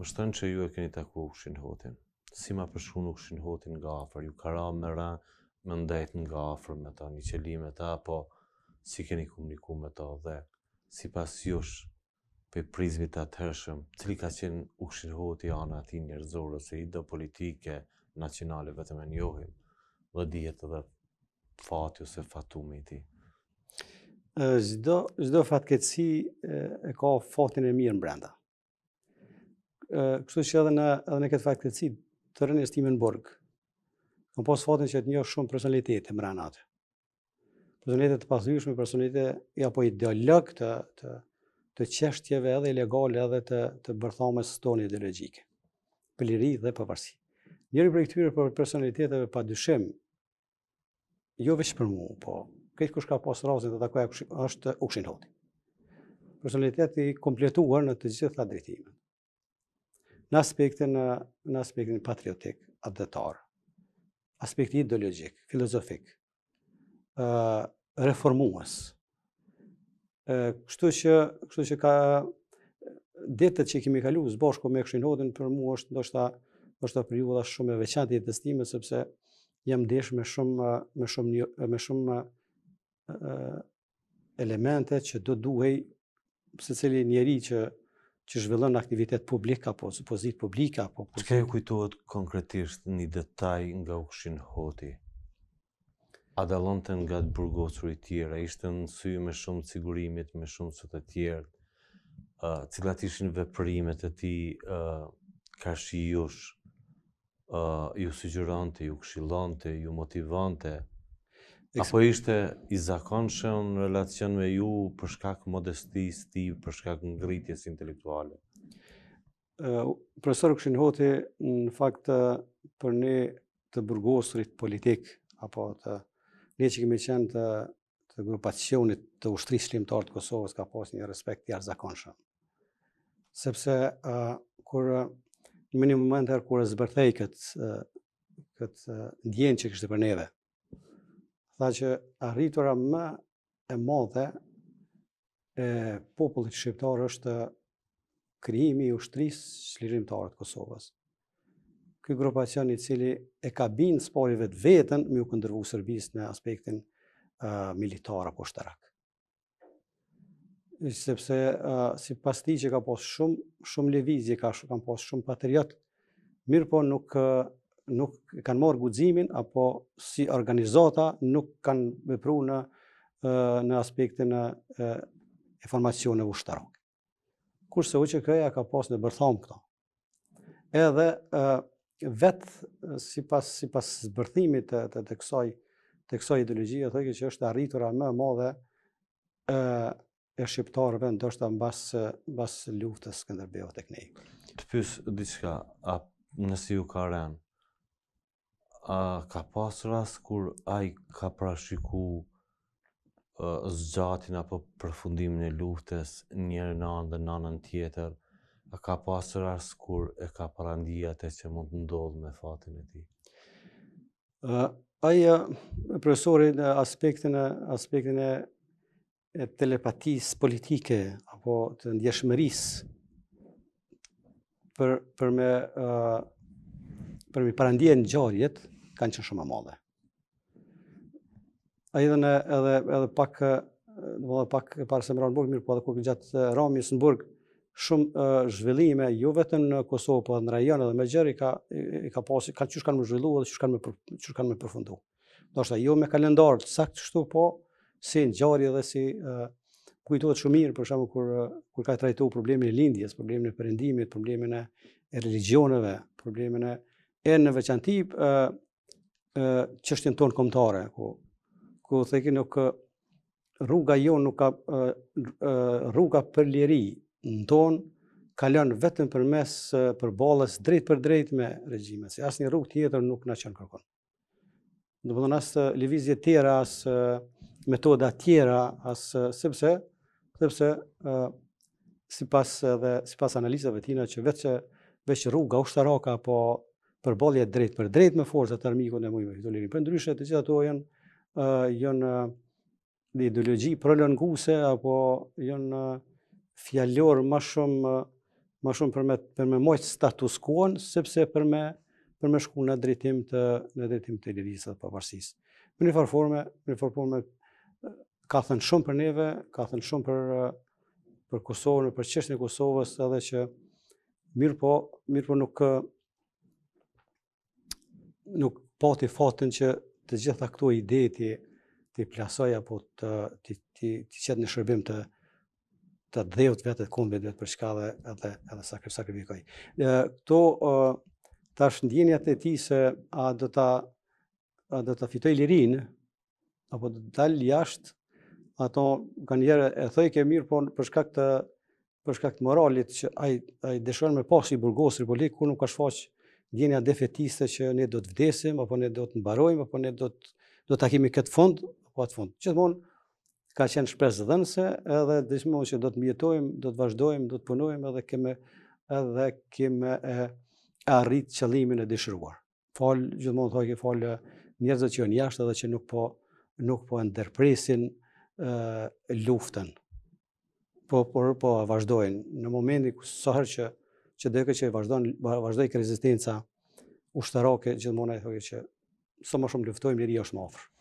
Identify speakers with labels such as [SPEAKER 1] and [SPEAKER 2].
[SPEAKER 1] më shtënë që ju e keni taku ushin hotin, si ma përshkun në hotin nga afer, ju kara mëra ra më ndajt nga afer me ta, një qëlim ta, po si keni komuniku me ta dhe si pas jush për prizmit të atërshëm, cili ka qenë ushin hoti anë ati njërzorë, ose i do politike nacionale vetëm e njohin, dhe dihet edhe fati ose fatumi ti.
[SPEAKER 2] Zdo, zdo fatkeci e, e ka fatin e mirë në brenda kështu që edhe në edhe në këtë fakt të cilë, të rënë estimin burg. Kam pas fatin që të njoh shumë personalitete mbran atë. Personalitete të pasdyshme, personalitete ja po ideolog të të të çështjeve edhe ilegale edhe të të bërthamës së tonë ideologjike. Pëlliri dhe pavarësi. Njëri prej këtyre për personaliteteve padyshim jo vetëm për mua, po këtë kush ka pas rrazin do ta kuaj është Ukshin Hoti. Personaliteti kompletuar në të gjitha drejtimet në aspektin, në aspektin patriotik, adetar, aspekti ideologik, filozofik, reformuas. Kështu që, kështu që ka detet që kemi kalu, zbashko me këshin hodin për mu është ndoshta është ta periu shumë e veçantë e testimit sepse jam ndesh me shumë me shumë një, shumë elemente që do duhej secili njeri që që zhvillon aktivitet publik apo supozit publik apo kush
[SPEAKER 1] ka kujtohet konkretisht një detaj nga ushin Hoti. A dallonte nga të burgosurit e tjerë, ishte në sy me shumë sigurimit, me shumë sot e tjerë, ë uh, cilat ishin veprimet e tij ë uh, kashijush, ë uh, ju sugjeronte, ju këshillonte, ju motivonte. Apo ishte i zakonshëm në relacion me ju për shkak modestisë ti, për shkak ngritjes intelektuale?
[SPEAKER 2] Uh, profesor Kshin Hoti, në fakt për ne të burgosrit politik, apo të ne që kemi qenë të, të grupacionit të ushtrisë shlimtarë të Kosovës, ka pas një respekt jarë zakonshëm. Sepse, kur, në minimum moment kur e zbërthej këtë, këtë djenë që kështë për neve, tha që arritura më e modhe e popullit shqiptar është krijimi i ushtrisë çlirimtare të Kosovës. Ky grupacion i cili e ka bindë spori vetë vetën me u këndërvu Serbisë në aspektin uh, militar apo shtarak. Sepse uh, si pas që ka posë shumë, shumë levizje, ka, shumë, ka shumë patriot, mirë po nuk uh, nuk kanë marrë guximin apo si organizata nuk kanë vepruar në në aspektin e e formacionit ushtarak. Kurse UÇK-ja ka pasur në bërtham këto. Edhe vetë vet sipas sipas zbërthimit të të, të të kësaj ideologjie që është arritura më më madhe ë e shqiptarëve ndoshta mbas mbas luftës Skënderbeu tek ne.
[SPEAKER 1] Të pyes diçka, a nëse ju ka rënë a ka pas rast kur ai ka parashiku zgjatin apo përfundimin e luftës njërë në anë dhe në tjetër, a ka pas rast kur e ka parandia të që mund të ndodhë me fatin e ti?
[SPEAKER 2] Uh, Aja, profesori, në aspektin e, aspektin e, e telepatis politike apo të ndjeshmërisë për, për me uh, për mi parandje në gjarjet, kanë qënë shumë e madhe. A edhe, në, edhe, edhe pak, edhe pak parë se më ronë burgë, mirë po edhe kukë gjatë Ramis në burgë, shumë e, zhvillime, jo vetëm në Kosovë, po edhe në rajon edhe me gjerë, i ka, i ka posi, kanë qështë kanë më zhvillu edhe qështë kanë më, kanë më përfundu. Do shta, jo me kalendar, të sakë qështu po, si në gjarje dhe si e, kujtohet shumë mirë, për shumë, kur, kur ka trajtu problemin e lindjes, problemin e përendimit, problemin e religioneve, problemin e religioneve, e në veçanti ë ë çështën tonë kombëtare ku ku thekë nuk rruga jo nuk ka rruga për liri në tonë ka vetëm për mes për balës drejt për drejt me regjime, si asë një rrug tjetër nuk në qënë kërkon. Në përdo asë livizje tjera, asë metoda tjera, asë sepse, sepse, si pas, si pas analizave tina që vetë që vetë rruga ushtaraka, po përbolje drejt për drejt me forcat të armikut në mujme fitolirin. Për ndryshet të gjitha to janë, janë në ideologi prolonguese apo janë fjallor më shumë më shumë për me për me mojt status sepse për me për me shkuar në drejtim të në drejtim të lirisë pavarësisë. Në një farforme në një ka thënë shumë për neve, ka thënë shumë për për Kosovën, për çështjen e Kosovës, edhe që mirë po, mirë po nuk nuk pati fatin që të gjitha këto ide ti ti plasoj apo të ti ti ti çet në shërbim të të dhëut vetë të kombit vetë për çka dhe edhe edhe sakrifikoj. Ë këto tash ndjenja e ti se a do ta a do ta fitoj lirinë apo do të dal jashtë ato ganjere e thoi ke mirë po për shkak të për shkak të moralit që ai ai dëshon me pas i burgosit, por ku nuk ka shfaq gjenja defetiste që ne do të vdesim, apo ne do të mbarojmë, apo ne do të akimi këtë fund, apo atë fund. Që të mund, ka qenë shpresë dhe edhe dhe që mund që do të mjetojmë, do të vazhdojmë, do të punojmë, edhe keme arritë qëllimin e dishruar. Falë, që të mund, thajke falë njerëzët që janë jashtë, edhe që nuk po nuk po ndërpresin luftën. Po, po, vazhdojnë. Në momenti kësë sëherë që që dheke që vazhdojnë vazhdoj kërë rezistenca ushtarake, gjithmonë e thëgjë që së më shumë luftojmë, njëri është më ofrë.